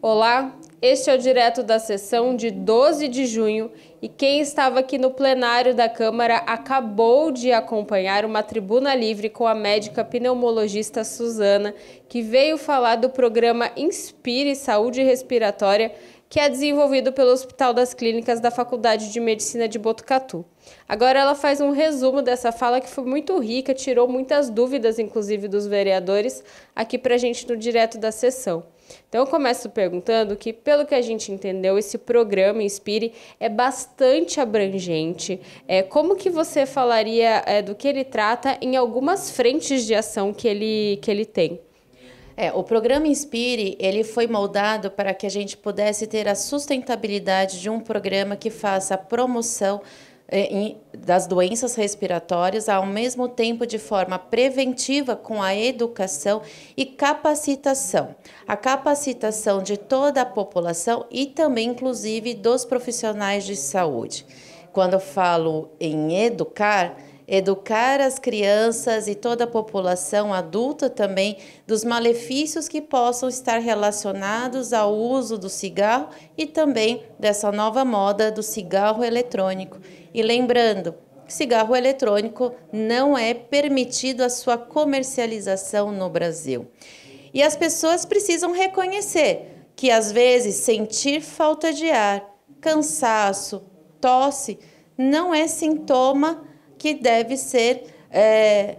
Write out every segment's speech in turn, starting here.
Olá, este é o direto da sessão de 12 de junho e quem estava aqui no plenário da Câmara acabou de acompanhar uma tribuna livre com a médica pneumologista Suzana, que veio falar do programa Inspire Saúde Respiratória, que é desenvolvido pelo Hospital das Clínicas da Faculdade de Medicina de Botucatu. Agora ela faz um resumo dessa fala que foi muito rica, tirou muitas dúvidas, inclusive dos vereadores, aqui para a gente no direto da sessão. Então eu começo perguntando que, pelo que a gente entendeu, esse programa Inspire é bastante abrangente. É, como que você falaria é, do que ele trata em algumas frentes de ação que ele, que ele tem? É, o programa Inspire ele foi moldado para que a gente pudesse ter a sustentabilidade de um programa que faça a promoção é, das doenças respiratórias, ao mesmo tempo de forma preventiva com a educação e capacitação. A capacitação de toda a população e também, inclusive, dos profissionais de saúde. Quando eu falo em educar, educar as crianças e toda a população adulta também dos malefícios que possam estar relacionados ao uso do cigarro e também dessa nova moda do cigarro eletrônico. E lembrando, cigarro eletrônico não é permitido a sua comercialização no Brasil. E as pessoas precisam reconhecer que às vezes sentir falta de ar, cansaço, tosse não é sintoma que deve ser é,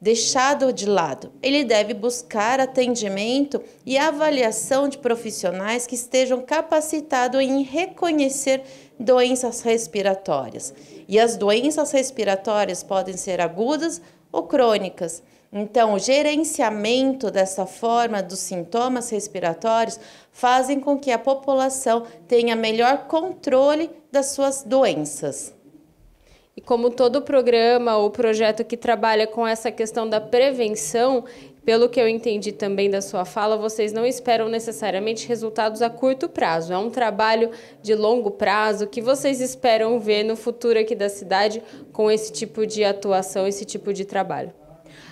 deixado de lado. Ele deve buscar atendimento e avaliação de profissionais que estejam capacitados em reconhecer doenças respiratórias. E as doenças respiratórias podem ser agudas ou crônicas. Então, o gerenciamento dessa forma dos sintomas respiratórios fazem com que a população tenha melhor controle das suas doenças. E como todo programa ou projeto que trabalha com essa questão da prevenção, pelo que eu entendi também da sua fala, vocês não esperam necessariamente resultados a curto prazo. É um trabalho de longo prazo que vocês esperam ver no futuro aqui da cidade com esse tipo de atuação, esse tipo de trabalho.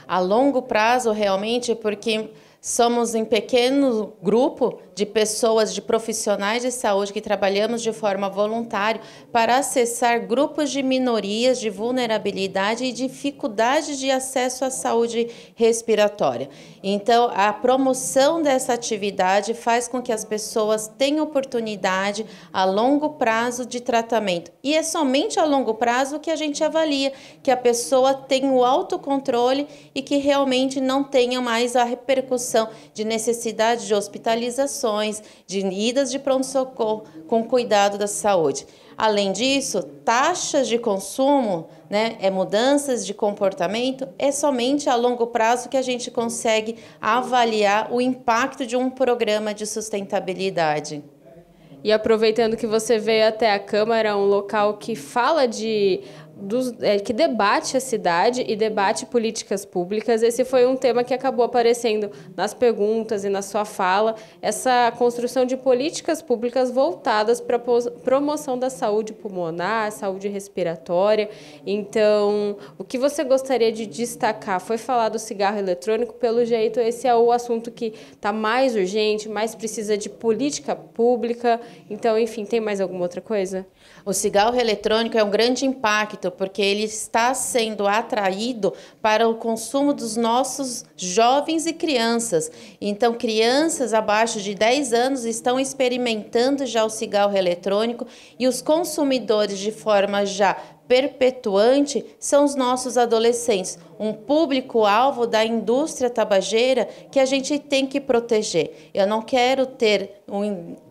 A longo prazo, realmente, é porque Somos em pequeno grupo de pessoas, de profissionais de saúde que trabalhamos de forma voluntária para acessar grupos de minorias de vulnerabilidade e dificuldades de acesso à saúde respiratória. Então, a promoção dessa atividade faz com que as pessoas tenham oportunidade a longo prazo de tratamento. E é somente a longo prazo que a gente avalia que a pessoa tem o autocontrole e que realmente não tenha mais a repercussão redução de necessidade de hospitalizações, de idas de pronto-socorro com cuidado da saúde. Além disso, taxas de consumo, né, é mudanças de comportamento, é somente a longo prazo que a gente consegue avaliar o impacto de um programa de sustentabilidade. E aproveitando que você veio até a Câmara, um local que fala de dos, é, que debate a cidade e debate políticas públicas. Esse foi um tema que acabou aparecendo nas perguntas e na sua fala, essa construção de políticas públicas voltadas para a promoção da saúde pulmonar, saúde respiratória. Então, o que você gostaria de destacar? Foi falar do cigarro eletrônico, pelo jeito esse é o assunto que está mais urgente, mais precisa de política pública. Então, enfim, tem mais alguma outra coisa? O cigarro eletrônico é um grande impacto, porque ele está sendo atraído para o consumo dos nossos jovens e crianças. Então, crianças abaixo de 10 anos estão experimentando já o cigarro eletrônico e os consumidores, de forma já perpetuante são os nossos adolescentes, um público-alvo da indústria tabageira que a gente tem que proteger. Eu não quero ter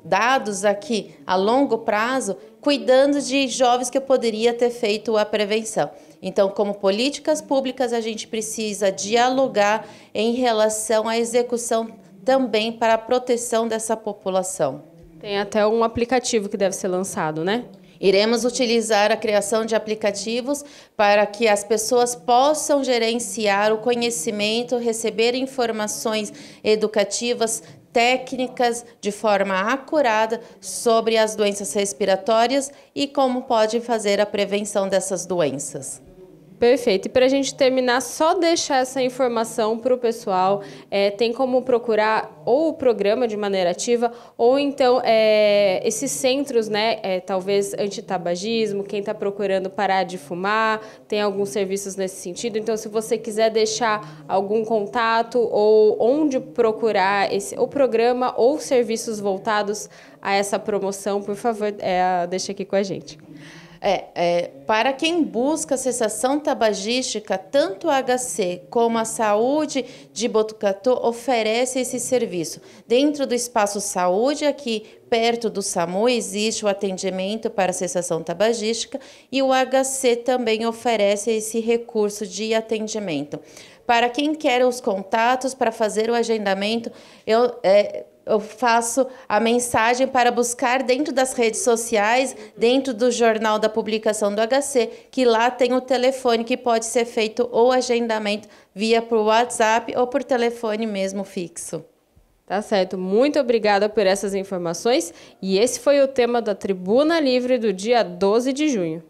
dados aqui a longo prazo cuidando de jovens que eu poderia ter feito a prevenção. Então, como políticas públicas, a gente precisa dialogar em relação à execução também para a proteção dessa população. Tem até um aplicativo que deve ser lançado, né? Iremos utilizar a criação de aplicativos para que as pessoas possam gerenciar o conhecimento, receber informações educativas, técnicas de forma acurada sobre as doenças respiratórias e como podem fazer a prevenção dessas doenças. Perfeito. E para a gente terminar, só deixar essa informação para o pessoal. É, tem como procurar ou o programa de maneira ativa, ou então é, esses centros, né? É, talvez antitabagismo, quem está procurando parar de fumar, tem alguns serviços nesse sentido. Então, se você quiser deixar algum contato ou onde procurar esse, o programa ou serviços voltados a essa promoção, por favor, é, deixa aqui com a gente. É, é, para quem busca a cessação tabagística, tanto a HC como a Saúde de Botucatu oferece esse serviço. Dentro do espaço Saúde, aqui perto do SAMU existe o atendimento para cessação tabagística e o HC também oferece esse recurso de atendimento. Para quem quer os contatos para fazer o agendamento, eu é, eu faço a mensagem para buscar dentro das redes sociais, dentro do jornal da publicação do HC, que lá tem o telefone que pode ser feito ou agendamento via por WhatsApp ou por telefone mesmo fixo. Tá certo. Muito obrigada por essas informações. E esse foi o tema da Tribuna Livre do dia 12 de junho.